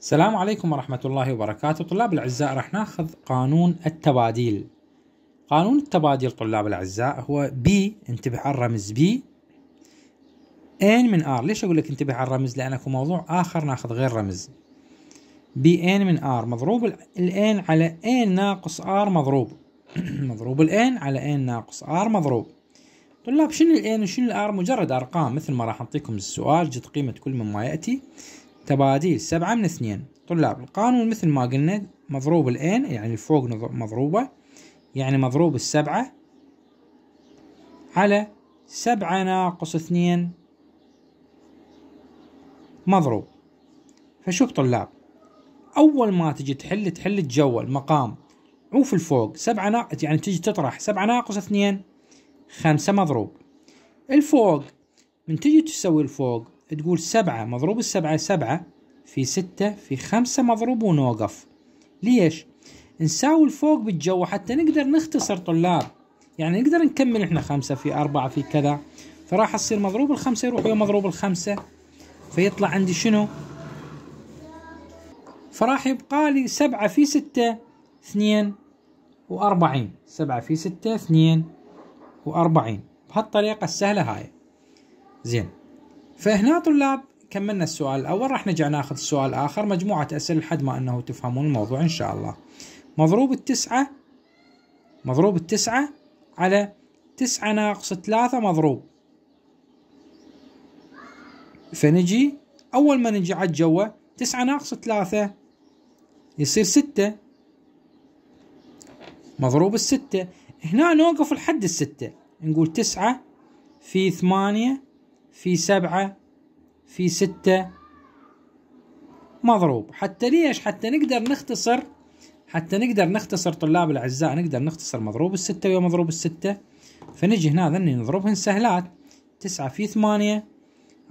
السلام عليكم ورحمة الله وبركاته طلاب الأعزاء راح ناخذ قانون التباديل قانون التباديل طلاب الأعزاء هو B انتبه على الرمز B N من R ليش أقول لك انتبه على الرمز لأن اكو موضوع آخر ناخذ غير رمز بي N من ار مضروب N على N ناقص ار مضروب مضروب N على N ناقص ار مضروب طلاب شنو N وشنو الار مجرد ارقام مثل ما راح نعطيكم السؤال جد قيمة كل مما ياتي تباديل سبعة من اثنين طلاب القانون مثل ما قلنا مضروب الان يعني الفوق مضروبة يعني مضروب السبعة على سبعة ناقص اثنين مضروب فشوف طلاب أول ما تجي تحل تحل تجول مقام عوف الفوق سبعة ناقص يعني تجي تطرح سبعة ناقص اثنين خمسة مضروب الفوق من تجي تسوي الفوق تقول سبعة مضروب السبعة سبعة في ستة في خمسة مضروب ونوقف ليش؟ نساوي الفوق بالجو حتى نقدر نختصر طلاب يعني نقدر نكمل احنا خمسة في أربعة في كذا فراح تصير مضروب الخمسة يروح ويا مضروب الخمسة فيطلع عندي شنو؟ فراح يبقى لي سبعة في ستة اثنين وأربعين سبعة في ستة اثنين وأربعين بهالطريقة السهلة هاي زين فهنا طلاب كملنا السؤال الأول راح نجي ناخذ السؤال آخر مجموعة أسئلة لحد ما أنه تفهمون الموضوع إن شاء الله مضروب التسعة مضروب التسعة على تسعة ناقص ثلاثة مضروب فنجي أول ما نجي على الجوة تسعة ناقص ثلاثة يصير ستة مضروب الستة هنا نوقف لحد الستة نقول تسعة في ثمانية في سبعة في ستة مضروب حتى ليش حتى نقدر نختصر حتى نقدر نختصر طلاب الأعزاء نقدر نختصر مضروب الستة ويا مضروب الستة فنجي هنا ذني نضربهن سهلات تسعة في ثمانية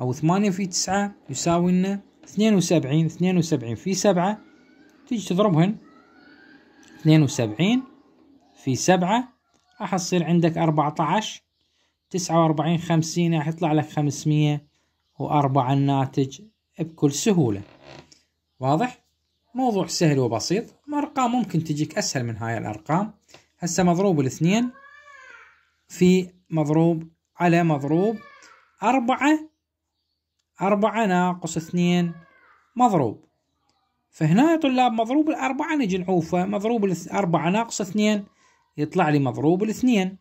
أو ثمانية في تسعة يساوي لنا اثنين وسبعين اثنين وسبعين في سبعة تيجي تضربهن اثنين وسبعين في سبعة راح تصير عندك أربعة عشر تسعة وأربعين خمسين راح يطلع لك خمسمية وأربعة الناتج بكل سهولة واضح؟ موضوع سهل وبسيط أرقام ممكن تجيك أسهل من هاي الأرقام هسه مضروب الاثنين في مضروب على مضروب أربعة أربعة ناقص اثنين مضروب فهنا يا طلاب مضروب الأربعة نجي نعوفه مضروب الأربعة ناقص اثنين يطلع لي مضروب الاثنين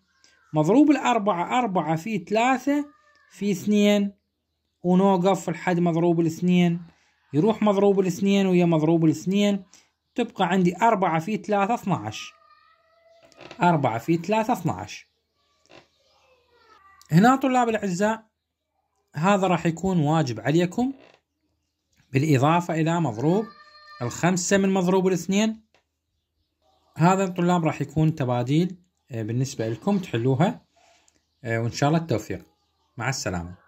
مضروب الأربعة أربعة في ثلاثة في اثنين ونوقف لحد مضروب الاثنين يروح مضروب الاثنين ويا مضروب الاثنين تبقى عندي أربعة في ثلاثة اثناعش أربعة في ثلاثة اثناعش هنا طلاب الأعزاء هذا راح يكون واجب عليكم بالإضافة إلى مضروب الخمسة من مضروب الاثنين هذا الطلاب راح يكون تباديل آه، بالنسبة لكم تحلوها آه، وإن شاء الله التوفيق مع السلامة